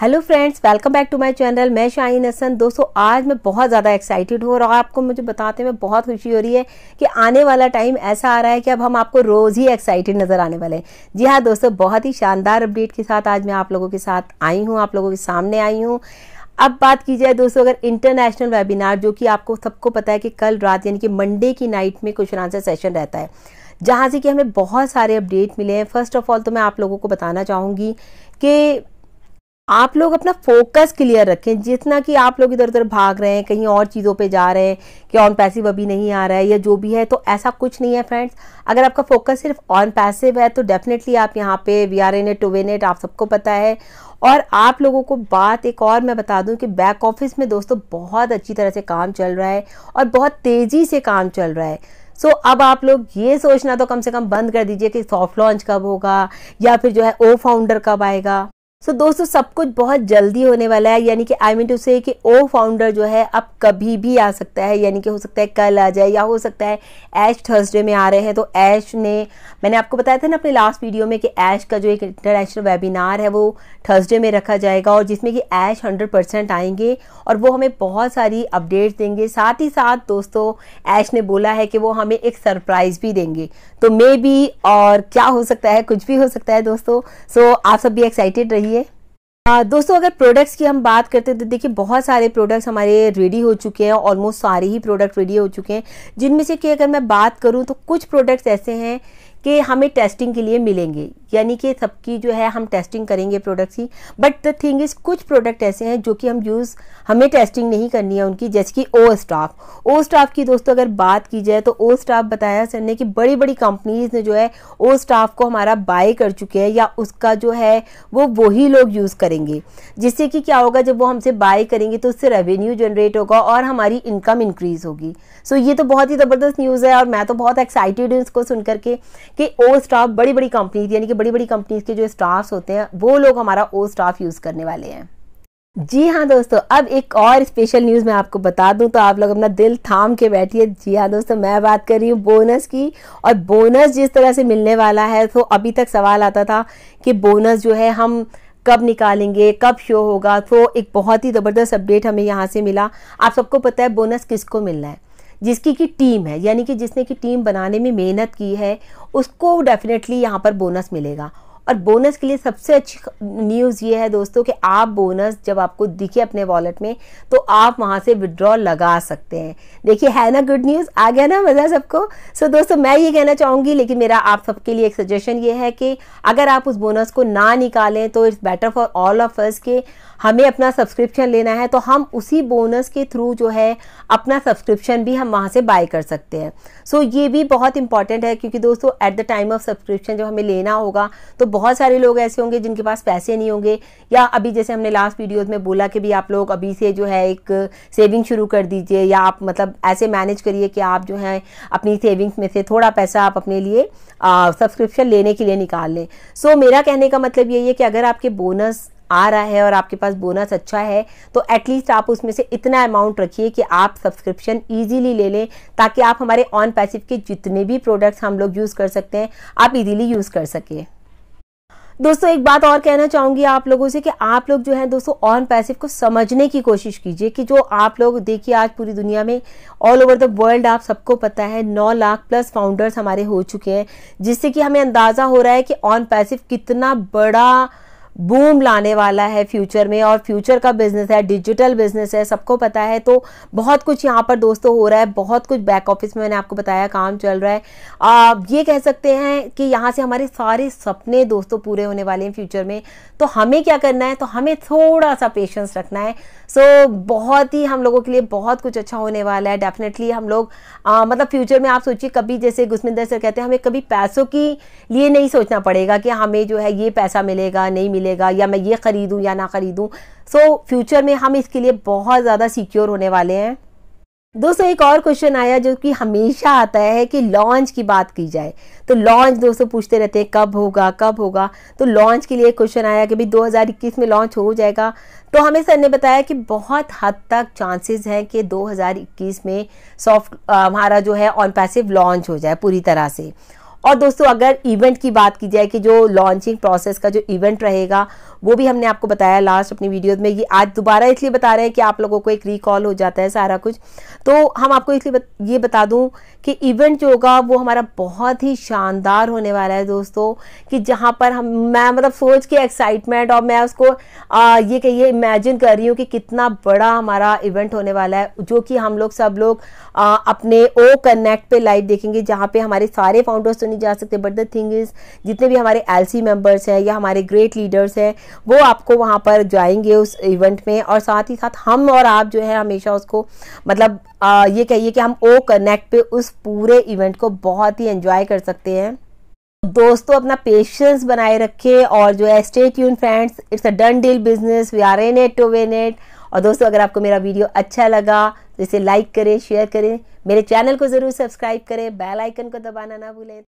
hello friends welcome back to my channel मैं शाहीन हसन दोस्तों आज मैं बहुत ज़्यादा एक्साइटेड हूँ और आपको मुझे बताते हुए बहुत खुशी हो रही है कि आने वाला टाइम ऐसा आ रहा है कि अब हम आपको रोज़ ही एक्साइटेड नज़र आने वाले हैं जी हाँ दोस्तों बहुत ही शानदार अपडेट के साथ आज मैं आप लोगों के साथ आई हूँ आप लोगों के सामने आई हूँ अब बात की जाए दोस्तों अगर इंटरनेशनल वेबिनार जो कि आपको सबको पता है कि कल रात यानी कि मंडे की नाइट में कुछ ना सेशन रहता है जहाँ से कि हमें बहुत सारे अपडेट मिले हैं फर्स्ट ऑफ ऑल तो मैं आप लोगों को बताना चाहूँगी कि आप लोग अपना फोकस क्लियर रखें जितना कि आप लोग इधर उधर भाग रहे हैं कहीं और चीज़ों पे जा रहे हैं कि ऑन पैसिव अभी नहीं आ रहा है या जो भी है तो ऐसा कुछ नहीं है फ्रेंड्स अगर आपका फोकस सिर्फ ऑन पैसिव है तो डेफिनेटली आप यहाँ पे V R N eight two N eight आप सबको पता है और आप लोगों को बात एक और मैं बता दूं कि बैक ऑफिस में दोस्तों बहुत अच्छी तरह से काम चल रहा है और बहुत तेज़ी से काम चल रहा है सो so, अब आप लोग ये सोचना तो कम से कम बंद कर दीजिए कि सॉफ्ट लॉन्च कब होगा या फिर जो है ओ फाउंडर कब आएगा सो so, दोस्तों सब कुछ बहुत जल्दी होने वाला है यानी कि आई मीन टू से कि ओ फाउंडर जो है अब कभी भी आ सकता है यानी कि हो सकता है कल आ जाए या हो सकता है ऐश थर्सडे में आ रहे हैं तो ऐश ने मैंने आपको बताया था ना अपने लास्ट वीडियो में कि ऐश का जो एक इंटरनेशनल वेबिनार है वो थर्सडे में रखा जाएगा और जिसमें कि ऐश हंड्रेड आएंगे और वो हमें बहुत सारी अपडेट्स देंगे साथ ही साथ दोस्तों ऐश ने बोला है कि वो हमें एक सरप्राइज़ भी देंगे तो मे बी और क्या हो सकता है कुछ भी हो सकता है दोस्तों सो so, आप सब भी एक्साइटेड रहिए दोस्तों अगर प्रोडक्ट्स की हम बात करते हैं तो देखिए बहुत सारे प्रोडक्ट्स हमारे रेडी हो चुके हैं ऑलमोस्ट सारे ही प्रोडक्ट रेडी हो चुके हैं जिनमें से कि अगर मैं बात करूँ तो कुछ प्रोडक्ट्स ऐसे हैं कि हमें टेस्टिंग के लिए मिलेंगे यानी कि सबकी जो है हम टेस्टिंग करेंगे प्रोडक्ट्स की बट द थिंग इज़ कुछ प्रोडक्ट ऐसे हैं जो कि हम यूज़ हमें टेस्टिंग नहीं करनी है उनकी जैसे कि ओ स्टाफ ओ स्टाफ की दोस्तों अगर बात की जाए तो ओ स्टाफ बताया सर ने कि बड़ी बड़ी कंपनीज ने जो है ओ स्टाफ को हमारा बाय कर चुके हैं या उसका जो है वो वही लोग यूज़ करेंगे जिससे कि क्या होगा जब वो हमसे बाय करेंगे तो उससे रेवेन्यू जनरेट होगा और हमारी इनकम इंक्रीज़ होगी सो so, ये तो बहुत ही ज़बरदस्त न्यूज़ है और मैं तो बहुत एक्साइटेड हूँ इसको सुनकर के कि ओ स्टाफ बड़ी बड़ी कंपनीज यानी कि बड़ी बड़ी कंपनीज के जो स्टाफ होते हैं वो लोग हमारा ओ स्टाफ यूज़ करने वाले हैं जी हाँ दोस्तों अब एक और स्पेशल न्यूज़ मैं आपको बता दूं तो आप लोग अपना दिल थाम के बैठिए जी हाँ दोस्तों मैं बात कर रही हूँ बोनस की और बोनस जिस तरह से मिलने वाला है तो अभी तक सवाल आता था कि बोनस जो है हम कब निकालेंगे कब शो होगा तो एक बहुत ही ज़बरदस्त अपडेट हमें यहाँ से मिला आप सबको पता है बोनस किसको मिलना है जिसकी की टीम है यानी कि जिसने की टीम बनाने में मेहनत की है उसको डेफिनेटली यहाँ पर बोनस मिलेगा और बोनस के लिए सबसे अच्छी न्यूज़ ये है दोस्तों कि आप बोनस जब आपको दिखे अपने वॉलेट में तो आप वहाँ से विड्रॉ लगा सकते हैं देखिए है ना गुड न्यूज़ आ गया ना मज़ा सबको सो so, दोस्तों मैं ये कहना चाहूँगी लेकिन मेरा आप सबके लिए एक सजेशन ये है कि अगर आप उस बोनस को ना निकालें तो it's better for all of us के हमें अपना सब्सक्रिप्शन लेना है तो हम उसी बोनस के थ्रू जो है अपना सब्सक्रिप्शन भी हम वहाँ से बाय कर सकते हैं सो so, ये भी बहुत इंपॉर्टेंट है क्योंकि दोस्तों at the time of subscription जब हमें लेना होगा तो बहुत सारे लोग ऐसे होंगे जिनके पास पैसे नहीं होंगे या अभी जैसे हमने लास्ट वीडियोज़ में बोला कि भी आप लोग अभी से जो है एक सेविंग शुरू कर दीजिए या आप मतलब ऐसे मैनेज करिए कि आप जो है अपनी सेविंग्स में से थोड़ा पैसा आप अपने लिए सब्सक्रिप्शन लेने के लिए निकाल लें सो so, मेरा कहने का मतलब यही है कि अगर आपके बोनस आ रहा है और आपके पास बोनस अच्छा है तो एटलीस्ट आप उसमें से इतना अमाउंट रखिए कि आप सब्सक्रिप्शन इजीली ले लें ताकि आप हमारे ऑन पैसिव के जितने भी प्रोडक्ट्स हम लोग यूज़ कर सकते हैं आप इजीली यूज़ कर सकें दोस्तों एक बात और कहना चाहूंगी आप लोगों से कि आप लोग जो है दोस्तों ऑन पैसिव को समझने की कोशिश कीजिए कि जो आप लोग देखिए आज पूरी दुनिया में ऑल ओवर द वर्ल्ड आप सबको पता है 9 लाख प्लस फाउंडर्स हमारे हो चुके हैं जिससे कि हमें अंदाज़ा हो रहा है कि ऑन पैसिव कितना बड़ा बूम लाने वाला है फ्यूचर में और फ्यूचर का बिजनेस है डिजिटल बिजनेस है सबको पता है तो बहुत कुछ यहाँ पर दोस्तों हो रहा है बहुत कुछ बैक ऑफिस में मैंने आपको बताया काम चल रहा है आप ये कह सकते हैं कि यहाँ से हमारे सारे सपने दोस्तों पूरे होने वाले हैं फ्यूचर में तो हमें क्या करना है तो हमें थोड़ा सा पेशेंस रखना है सो so, बहुत ही हम लोगों के लिए बहुत कुछ अच्छा होने वाला है डेफिनेटली हम लोग आ, मतलब फ्यूचर में आप सोचिए कभी जैसे गुस्मिंदर सर कहते हैं हमें कभी पैसों के लिए नहीं सोचना पड़ेगा कि हमें जो है ये पैसा मिलेगा नहीं मिलेगा मिलेगा या मैं ये ख़रीदूँ या ना ख़रीदूँ सो so, फ्यूचर में हम इसके लिए बहुत ज़्यादा सिक्योर होने वाले हैं दोस्तों एक और क्वेश्चन आया जो कि हमेशा आता है कि लॉन्च की बात की जाए तो लॉन्च दोस्तों पूछते रहते हैं कब होगा कब होगा तो लॉन्च के लिए क्वेश्चन आया कि भाई 2021 में लॉन्च हो जाएगा तो हमें सर ने बताया कि बहुत हद तक चांसेस हैं कि 2021 में सॉफ्ट हमारा जो है ऑन पैसिव लॉन्च हो जाए पूरी तरह से और दोस्तों अगर इवेंट की बात की जाए कि जो लॉन्चिंग प्रोसेस का जो इवेंट रहेगा वो भी हमने आपको बताया लास्ट अपनी वीडियोज़ में ये आज दोबारा इसलिए बता रहे हैं कि आप लोगों को एक रिकॉल हो जाता है सारा कुछ तो हम आपको इसलिए ये बता दूं कि इवेंट जो होगा वो हमारा बहुत ही शानदार होने वाला है दोस्तों कि जहाँ पर हम मैं मतलब सोच के एक्साइटमेंट और मैं उसको आ, ये कहिए इमेजिन कर रही हूँ कि कितना बड़ा हमारा इवेंट होने वाला है जो कि हम लोग सब लोग आ, अपने ओ कनेक्ट पे लाइव देखेंगे जहाँ पे हमारे सारे फाउंडर्स नहीं जा सकते बट द थिंग इज़ जितने भी हमारे एल सी मेम्बर्स हैं या हमारे ग्रेट लीडर्स हैं वो आपको वहाँ पर जाएंगे उस इवेंट में और साथ ही साथ हम और आप जो है हमेशा उसको मतलब आ, ये कहिए कि हम ओ कनेक्ट पे उस पूरे इवेंट को बहुत ही एंजॉय कर सकते हैं दोस्तों अपना पेशेंस बनाए रखें और जो है स्टेट यून friends it's a done deal business we are in it to win it और दोस्तों अगर आपको मेरा वीडियो अच्छा लगा तो इसे लाइक करें शेयर करें मेरे चैनल को ज़रूर सब्सक्राइब करें बेल आइकन को दबाना ना भूलें